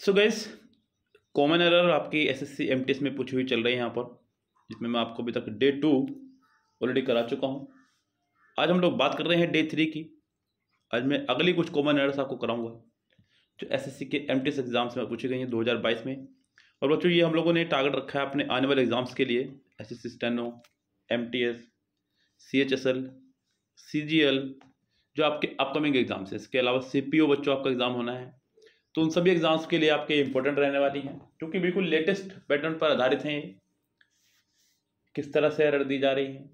सो guess common error आपकी S S C M T S में पूछी हुई चल रही है यहाँ पर जिसमें मैं आपको अभी तक डे टू ऑलरेडी करा चुका हूँ आज हम लोग बात कर रहे हैं डे थ्री की आज मैं अगली कुछ कॉमन एरर्स आपको कराऊंगा जो एस एस सी के एम टी एस एग्ज़ाम्स में पूछी गई हैं दो हज़ार बाईस में और बच्चों ये हम लोगों ने टारगेट रखा है अपने आने वाले एग्ज़ाम्स के लिए S S C steno M T S C H S L C G L जो आपके अपकमिंग एग्ज़ाम्स है इसके अलावा सी पी ओ बच्चों आपका एग्ज़ाम होना है तो उन सभी एग्ज़ाम्स के लिए आपके इम्पोर्टेंट रहने वाली हैं क्योंकि बिल्कुल लेटेस्ट पैटर्न पर आधारित हैं किस तरह से एरर दी जा रही है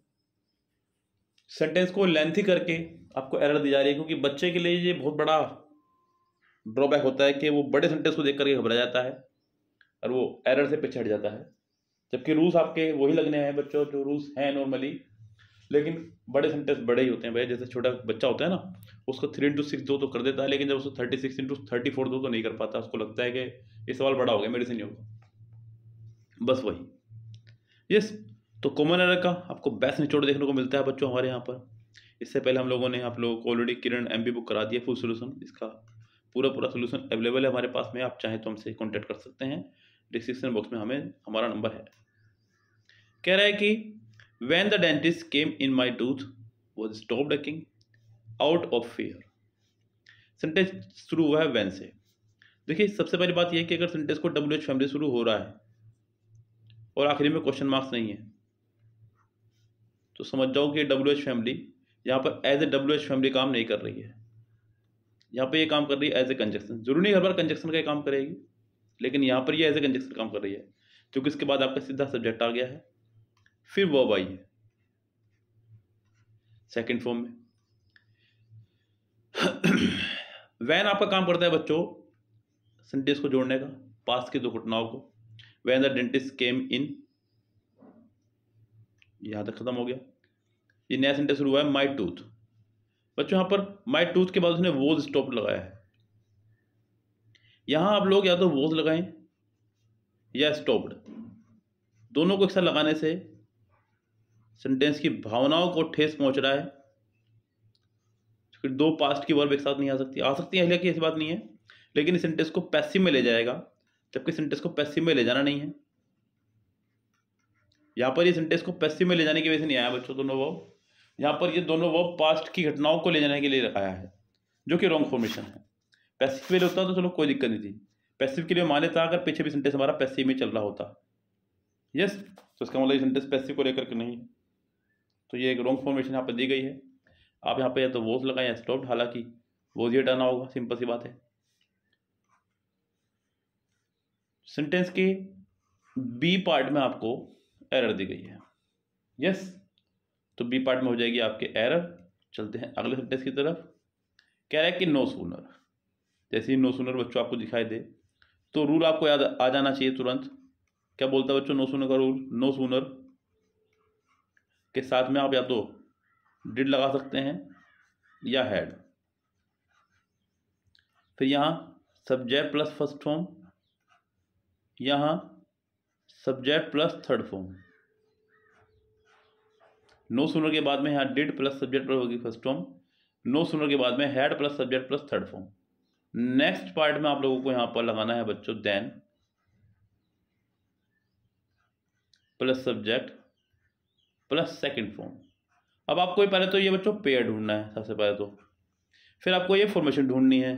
सेंटेंस को लेंथी करके आपको एरर दी जा रही है क्योंकि बच्चे के लिए ये बहुत बड़ा ड्रॉबैक होता है कि वो बड़े सेंटेंस को देख करके घबरा जाता है और वो एरर से पिछड़ जाता है जबकि रूल्स आपके वही लगने हैं बच्चों जो रूल्स हैं नॉर्मली लेकिन बड़े सेंटेंस बड़े ही होते हैं भाई जैसे छोटा बच्चा होता है ना उसको थ्री इंटू सिक्स दो तो कर देता है लेकिन जब उसको thirty six into thirty four दो तो नहीं कर पाता उसको लगता है कि ये सवाल बड़ा हो गया मेरे से नहीं होगा बस वही यस तो कॉमन एरर का आपको बेस्ट निचोड़ देखने को मिलता है बच्चों हमारे यहाँ पर इससे पहले हम लोगों ने आप लोगों को ऑलरेडी किरण एम बुक करा दिया फुल सोल्यूशन इसका पूरा पूरा सोल्यूशन अवेलेबल है हमारे पास में आप चाहें तो हमसे कॉन्टैक्ट कर सकते हैं डिस्क्रिप्शन बॉक्स में हमें हमारा नंबर है कह रहा है कि When the dentist came in, my tooth was stopped aching out of fair sentence शुरू हुआ है वैन से देखिए सबसे पहली बात यह कि अगर सेंटेंस को डब्ल्यू एच फैमिली शुरू हो रहा है और आखिरी में क्वेश्चन मार्क्स नहीं है तो समझ जाओ कि डब्ल्यू एच फैमिली यहाँ पर as a W H family काम नहीं कर रही है यहाँ पर यह काम कर रही है एज ए कंजक्शन जरूरी नहीं हर बार कंजक्शन का काम करेगी लेकिन यहाँ पर यह एज ए कंजक्शन काम कर रही है क्योंकि इसके बाद आपका सीधा सब्जेक्ट आ गया है फिर वर्ब आई है सेकेंड फॉर्म में वैन आपका काम करता है बच्चों सेंटेंस को जोड़ने का पास की दो घटनाओं को when the dentist came in यहां तक खत्म हो गया ये नया सेंटेंस शुरू हुआ है माई टूथ बच्चों यहां पर माई टूथ के बाद उसने वोज स्टॉप लगाया है यहां आप लोग या तो वोज लगाएं या स्टॉप्ड दोनों को एक साथ लगाने से सेंटेंस की भावनाओं को ठेस पहुंच रहा है फिर दो पास्ट की वर्ब एक साथ नहीं आ सकती आ सकती है अहलिया की ऐसी बात नहीं है लेकिन इस सेंटेंस को पैसिव में ले जाएगा जबकि सेंटेंस को पैसिव में ले जाना नहीं है यहाँ पर ये सेंटेंस को पैसिव में ले जाने की वजह से नहीं आया बच्चों दोनों वर्ब यहाँ पर ये दोनों वर्ब पास्ट की घटनाओं को ले जाने के लिए रखाया है जो कि रॉन्ग फॉर्मेशन है पैसिव में होता तो चलो कोई दिक्कत नहीं थी पैसिव के लिए मान लेता अगर पीछे भी सेंटेंस हमारा पैसिव में चल रहा होता यस तो इसका मतलब सेंटेंस पैसिव को लेकर के नहीं है तो ये एक रॉन्ग फॉर्मेशन यहाँ पर दी गई है आप यहाँ पर या तो वोज लगाएं या स्टॉप हालांकि वोज ये हटाना होगा सिंपल सी बात है सेंटेंस के बी पार्ट में आपको एरर दी गई है यस तो बी पार्ट में हो जाएगी आपके एरर चलते हैं अगले सेंटेंस की तरफ कह रहा है कि नो सूनर जैसे ही नो सूनर बच्चों आपको दिखाई दे तो रूल आपको याद आ जाना चाहिए तुरंत क्या बोलता है बच्चों नो सूनर का रूल नो सूनर के साथ में आप या तो डिड लगा सकते हैं या हैड फिर यहाँ सब्जेक्ट प्लस फर्स्ट फॉर्म यहाँ subject plus third form no sooner के बाद में यहाँ डिड प्लस सब्जेक्ट प्लस होगी फर्स्ट फॉर्म नो सुनर के बाद में had plus subject plus third form next part में आप लोगों को यहाँ पर लगाना है बच्चों then plus subject plus second form अब आपको ये पहले तो ये बच्चों पेयर ढूंढना है सबसे पहले तो फिर आपको ये फॉर्मेशन ढूंढनी है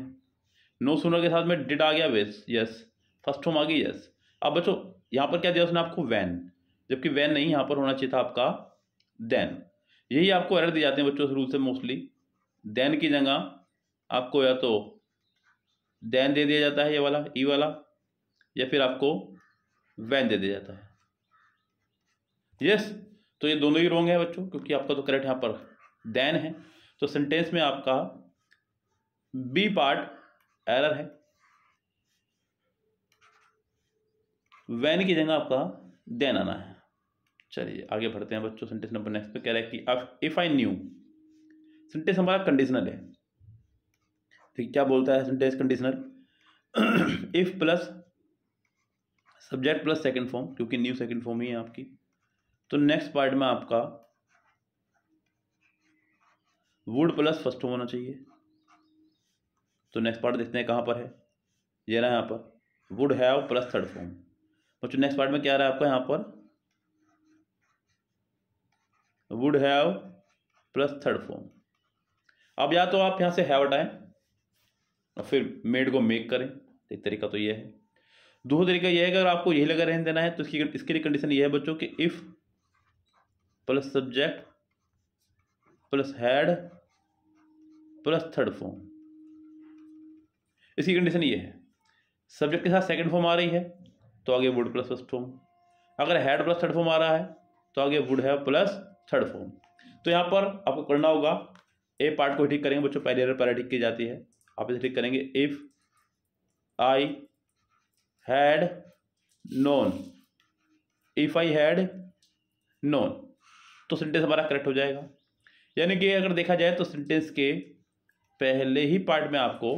नो सुनर के साथ में डिड आ गया वेस यस फर्स्ट फॉर्म आ गई यस अब बच्चों यहाँ पर क्या दिया उसने आपको वैन जबकि वैन नहीं यहाँ पर होना चाहिए था आपका देन यही आपको एरर दिए जाते हैं बच्चों रूल से मोस्टली देन की जगह आपको या तो देन दे दिया जाता है ये वाला ई वाला या फिर आपको वैन दे दिया जाता है यस तो ये दोनों ही रोंग है बच्चों क्योंकि आपका तो करेक्ट यहाँ पर देन है तो सेंटेंस में आपका बी पार्ट एरर है वैन की जगह आपका देन आना है चलिए आगे बढ़ते हैं बच्चों सेंटेंस नंबर नेक्स्ट पे कह रहा है कि इफ आई न्यू सेंटेंस हमारा कंडीशनल है ठीक क्या बोलता है sentence conditional if plus subject plus second form क्योंकि न्यू सेकंड फॉर्म ही है आपकी तो नेक्स्ट पार्ट में आपका वुड प्लस फर्स्ट होना चाहिए तो नेक्स्ट पार्ट देखते हैं कहां पर है ये रहा यहां पर would have plus third form बच्चों नेक्स्ट पार्ट में क्या रहा है आपका यहां पर would have plus third form अब या तो आप यहां से हैव हटाएं और फिर मेड को मेक करें एक तरीका तो यह है दूसरा तरीका यह है कि अगर आपको यही लगा रहने देना है तो इसकी इसके लिए कंडीशन ये है बच्चों कि if plus subject plus had plus third form इसी कंडीशन ये है सब्जेक्ट के साथ सेकंड फॉर्म आ रही है तो आगे वुड प्लस फर्स्ट फॉर्म अगर हैड प्लस थर्ड फॉर्म आ रहा है तो आगे वुड है प्लस थर्ड फॉर्म तो यहाँ पर आपको करना होगा ए पार्ट को ठीक करेंगे बच्चों पहले पहले ठीक की जाती है आप इसे ठीक करेंगे if I had known if I had known तो सेंटेंस हमारा करेक्ट हो जाएगा यानी कि अगर देखा जाए तो सेंटेंस के पहले ही पार्ट में आपको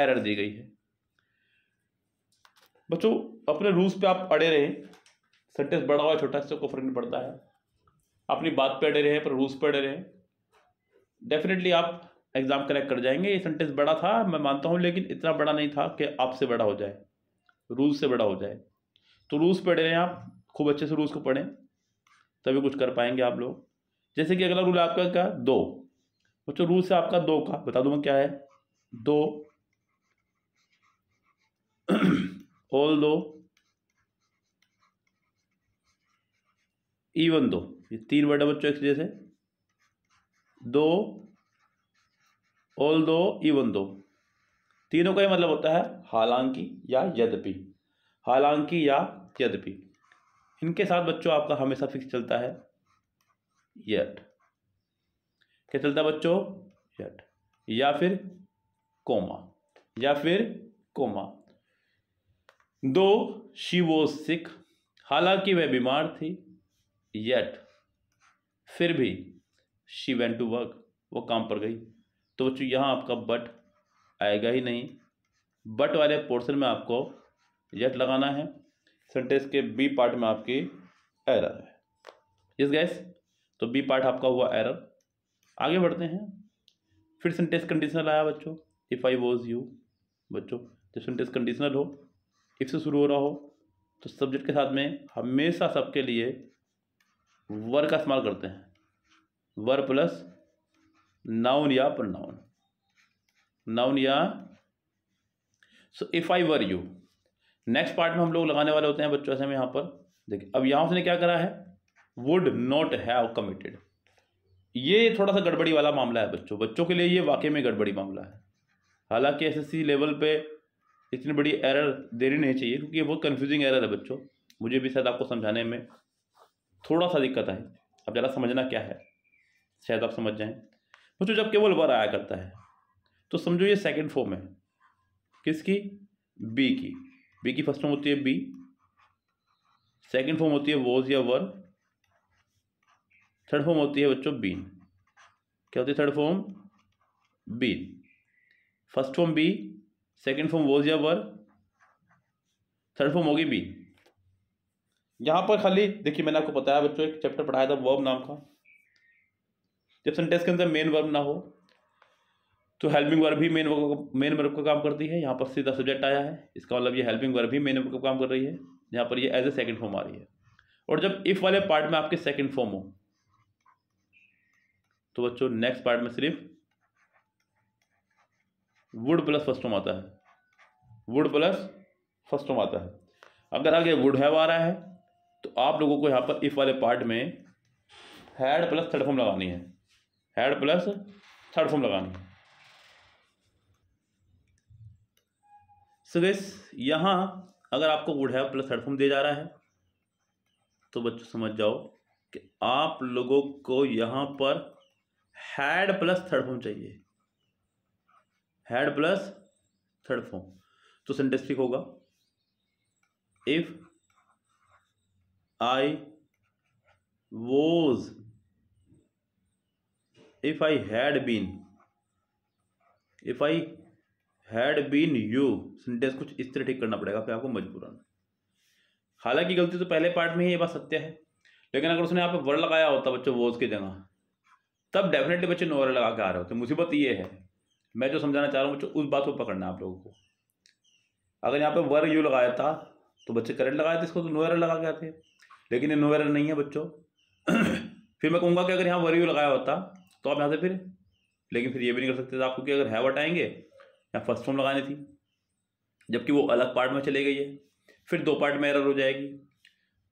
एरर दी गई है बच्चों अपने रूल्स पे आप अड़े रहें सेंटेंस बड़ा हुआ छोटा से कोई फर्क नहीं पड़ता है अपनी बात पे अड़े रहें पर रूल्स पे अड़े रहें डेफिनेटली आप एग्ज़ाम करेक्ट कर जाएंगे ये सेंटेंस बड़ा था मैं मानता हूँ लेकिन इतना बड़ा नहीं था कि आपसे बड़ा हो जाए रूल्स से बड़ा हो जाए तो रूल्स पढ़ रहे रहें आप खूब अच्छे से रूल्स को पढ़ें तभी कुछ कर पाएंगे आप लोग जैसे कि अगला रूल आपका क्या दो बच्चों रूल से आपका दो का बता दूंगा क्या है दो ऑल दो इवन दो ये तीन वर्ड है बच्चों एक जैसे दो ऑल दो इवन दो तीनों का ही मतलब होता है हालांकि या यद्यपि हालांकि या यद्यपि इनके साथ बच्चों आपका हमेशा फिक्स चलता है यट क्या चलता है बच्चों यट या फिर कोमा या फिर कोमा दो शी वो सिख हालांकि वह बीमार थी यट फिर भी शी वेंट टू वर्क वो काम पर गई तो बच्चों यहाँ आपका बट आएगा ही नहीं बट वाले पोर्शन में आपको यट लगाना है सेंटेंस के बी पार्ट में आपकी एरर है यस गैस तो बी पार्ट आपका हुआ एरर आगे बढ़ते हैं फिर सेंटेंस कंडीशनल आया बच्चों इफ़ आई वॉज यू बच्चों जब सेंटेंस कंडीशनल हो इफ से शुरू हो रहा हो तो सब्जेक्ट के साथ में हमेशा सबके लिए वर का इस्तेमाल करते हैं वर प्लस नाउन या प्रनाउन नाउन या so if I were you next part में हम लोग लगाने वाले होते हैं बच्चों ऐसे में यहाँ पर देखिए अब यहाँ उसने क्या करा है वुड नॉट हैव कमिटेड ये थोड़ा सा गड़बड़ी वाला मामला है बच्चों बच्चों के लिए ये वाकई में गड़बड़ी मामला है हालांकि एसएससी लेवल पे इतनी बड़ी एरर देनी नहीं चाहिए क्योंकि ये बहुत कन्फ्यूजिंग एरर है बच्चों मुझे भी शायद आपको समझाने में थोड़ा सा दिक्कत आई अब ज़रा समझना क्या है शायद आप समझ जाएँ बच्चों जब केवल वर आया करता है तो समझो ये सेकेंड फॉर्म है किसकी बी की बी की फर्स्ट फॉर्म होती है बी सेकंड फॉर्म होती है वोज या वर थर्ड फॉर्म होती है बच्चों बीन क्या होती है third form been first form be second form was या वर थर्ड फॉर्म होगी बीन यहाँ पर खाली देखिए मैंने आपको बताया बच्चों एक चैप्टर पढ़ाया था वर्ब नाम का जब सेंटेंस के अंदर मेन वर्ब ना हो तो हेल्पिंग वर्ब भी मेन मेन वर्ग का काम करती है यहाँ पर सीधा सब्जेक्ट आया है इसका मतलब ये हेल्पिंग वर्ब भी मेन वर्ग का काम कर रही है यहाँ पर ये एज ए सेकेंड फॉर्म आ रही है और जब इफ़ वाले पार्ट में आपके सेकेंड फॉर्म हो तो बच्चों नेक्स्ट पार्ट में सिर्फ वुड प्लस फर्स्ट फॉर्म आता है वुड प्लस फर्स्ट फॉर्म आता है अगर आगे वुड हैव आ रहा है तो आप लोगों को यहाँ पर इफ़ वाले पार्ट में हैड प्लस थर्ड फॉर्म लगानी है हैड प्लस थर्ड फॉर्म लगानी है सो गैस यहाँ अगर आपको वुड हैव प्लस हेडफोन दिया जा रहा है तो बच्चों समझ जाओ कि आप लोगों को यहाँ पर हैड प्लस थर्ड फॉर्म चाहिए हैड प्लस थर्ड फॉर्म तो सेंटेंस ठीक होगा if I was if I had been if I had been you sentence कुछ इस तरह ठीक करना पड़ेगा फिर आपको मजबूरन हालांकि गलती तो पहले पार्ट में ही ये बात सत्य है लेकिन अगर उसने यहाँ पे वर्ड लगाया होता बच्चों वोज की जगह तब डेफिनेटली बच्चे नोवर लगा के आ रहे होते मुसीबत ये है मैं जो समझाना चाह रहा हूँ बच्चों उस बात को पकड़ना आप लोगों को अगर यहाँ पे वर यू लगाया था तो बच्चे करंट लगाए थे इसको तो नोवेर लगा के थे लेकिन ये नोवेर नहीं है बच्चों फिर मैं कहूँगा कि अगर यहाँ वर यू लगाया होता तो आप यहाँ से फिर लेकिन फिर ये भी नहीं कर सकते आप क्योंकि अगर हैवट आएंगे या फर्स्ट फॉर्म लगानी थी जबकि वो अलग पार्ट में चले गई है फिर दो पार्ट में एरर हो जाएगी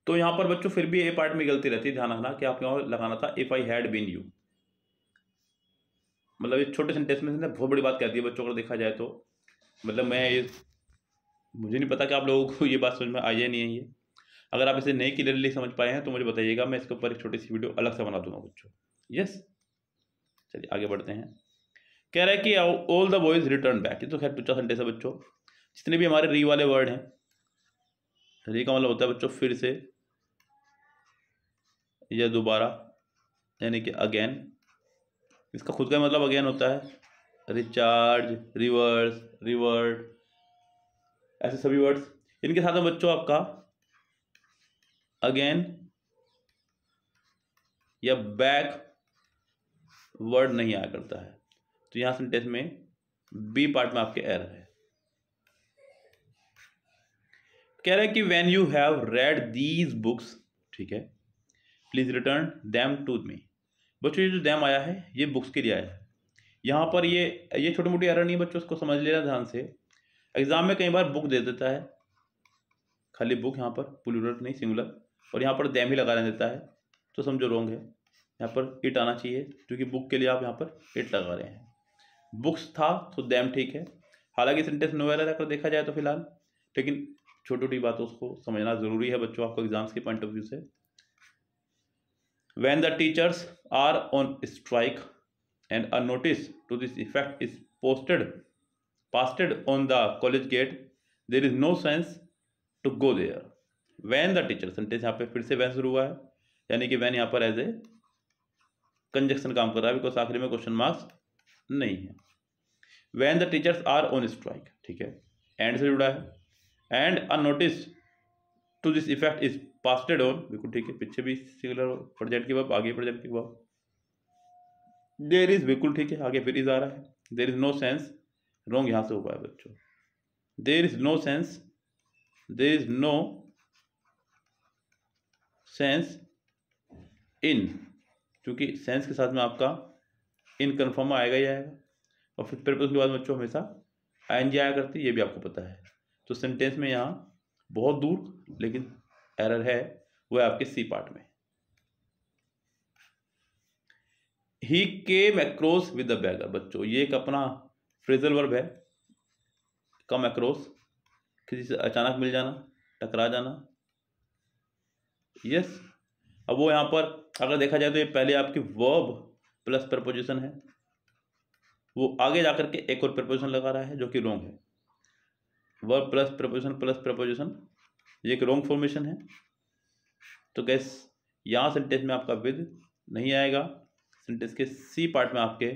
तो यहाँ पर बच्चों फिर भी ए पार्ट में गलती रहती है ध्यान रखना कि आपको यहाँ लगाना था if I had been you मतलब इस छोटे सेंटेंस में से बहुत बड़ी बात कहती है बच्चों को देखा जाए तो मतलब मैं ये मुझे नहीं पता कि आप लोगों को ये बात समझ में आई है नहीं है ये अगर आप इसे नहीं क्लियरली समझ पाए हैं तो मुझे बताइएगा मैं इसके ऊपर एक छोटी सी वीडियो अलग से बना दूंगा बच्चों यस चलिए आगे बढ़ते हैं कह रहा है कि all the boys return back ये तो खैर पूछा संडे है बच्चों जितने भी हमारे री वाले वर्ड हैं री का मतलब होता है बच्चों फिर से या दोबारा यानी कि अगेन इसका खुद का मतलब अगेन होता है रिचार्ज रिवर्स रिवर्ड ऐसे सभी वर्ड्स इनके साथ में बच्चों आपका अगेन या बैक वर्ड नहीं आया करता है तो यहां सेंटेंस में बी पार्ट में आपके एरर है कह रहे हैं कि when you have read these books ठीक है please return them to me बच्चों ये जो दैम आया है ये बुक्स के लिए आया है यहाँ पर ये ये छोटी मोटी एरर नहीं बच्चों उसको समझ लेना ध्यान से एग्ज़ाम में कई बार बुक दे देता है खाली बुक यहाँ पर पुलर नहीं सिंगुलर और यहाँ पर दैम ही लगा देता है तो समझो रोंग है यहाँ पर इट आना चाहिए क्योंकि बुक के लिए आप यहाँ पर इट लगा रहे हैं बुक्स था तो दैम ठीक है हालांकि सेंटेंस नोवेल अगर देखा जाए तो फिलहाल लेकिन छोटी छोटी बातों उसको समझना ज़रूरी है बच्चों आपको एग्जाम्स के पॉइंट ऑफ व्यू से when the teachers are on strike and a notice to this effect is posted pasted on the college gate there is no sense to go there when the teacher sentence यहाँ पे फिर से van शुरू हुआ है यानी कि van यहाँ पर एज ए कंजक्शन काम कर रहा है बिकॉज आखिरी में क्वेश्चन मार्क्स नहीं है when the teachers are on strike ठीक है एंड से जुड़ा है and a notice to this effect is pasted on बिल्कुल ठीक है पीछे भी सिंगुलर प्रोजेक्ट के बाद आगे प्रोजेक्ट के बाद देर इज बिल्कुल ठीक है आगे फिर इज आ रहा है there is no sense wrong यहाँ से हो पाया बच्चों there is no sense there is no sense in क्योंकि सेंस के साथ में आपका इन कन्फर्म आएगा ही आएगा और फिफ्थ पर्पज़ के बाद बच्चों हमेशा आई आया करती है ये भी आपको पता है तो सेंटेंस में यहाँ बहुत दूर लेकिन एरर है वह आपके सी पार्ट में ही came across with the beggar बच्चों ये एक अपना फ्रेजल वर्ब है कम एक्रोस किसी से अचानक मिल जाना टकरा जाना यस अब वो यहाँ पर अगर देखा जाए तो ये पहले आपकी वर्ब प्लस प्रपोजिशन है वो आगे जा करके एक और प्रपोजिशन लगा रहा है जो कि रोंग है verb plus preposition plus preposition ये एक रोंग फॉर्मेशन है तो गैस यहाँ सेंटेंस में आपका विद नहीं आएगा सेंटेंस के सी पार्ट में आपके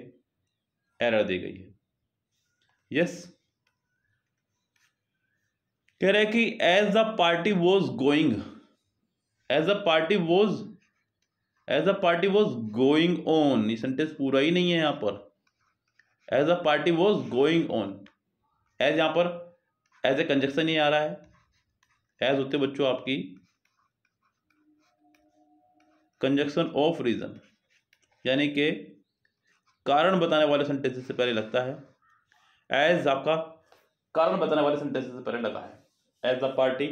एरर दी गई है यस कह रहे कि as the party was going as a party was as a party was going on ये सेंटेंस पूरा ही नहीं है यहाँ पर as a party was going on as यहाँ पर एज ए कंजक्शन ही आ रहा है एज होते बच्चों आपकी कंजक्शन ऑफ रीजन यानी कि कारण बताने वाले सेंटेंसेस से पहले लगता है एज आपका कारण बताने वाले सेंटेंस से पहले लगा है as the party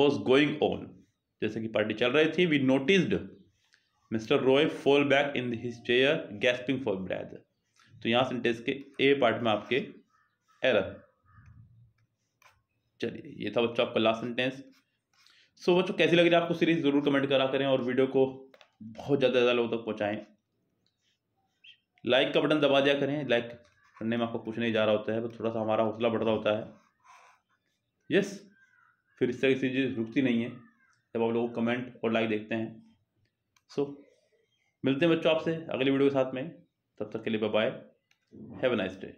was going on जैसे कि पार्टी चल रही थी we noticed mister Roy fall back in his chair gasping for breath तो यहाँ सेंटेंस के ए पार्ट में आपके एरर चलिए ये था बच्चों आपका लास्ट सेंटेंस सो बच्चों कैसी लग रही है आपको सीरीज ज़रूर कमेंट करा करें और वीडियो को बहुत ज़्यादा ज़्यादा लोगों तक पहुँचाएँ लाइक का बटन दबा दिया करें लाइक करने में आपको कुछ नहीं जा रहा होता है तो थोड़ा सा हमारा हौसला बढ़ रहा होता है यस फिर इस तरह की चीज़ें रुकती नहीं है जब आप लोग कमेंट और लाइक देखते हैं सो so, मिलते हैं बच्चों आपसे अगली वीडियो के साथ में तब तक के लिए bye Have a nice day.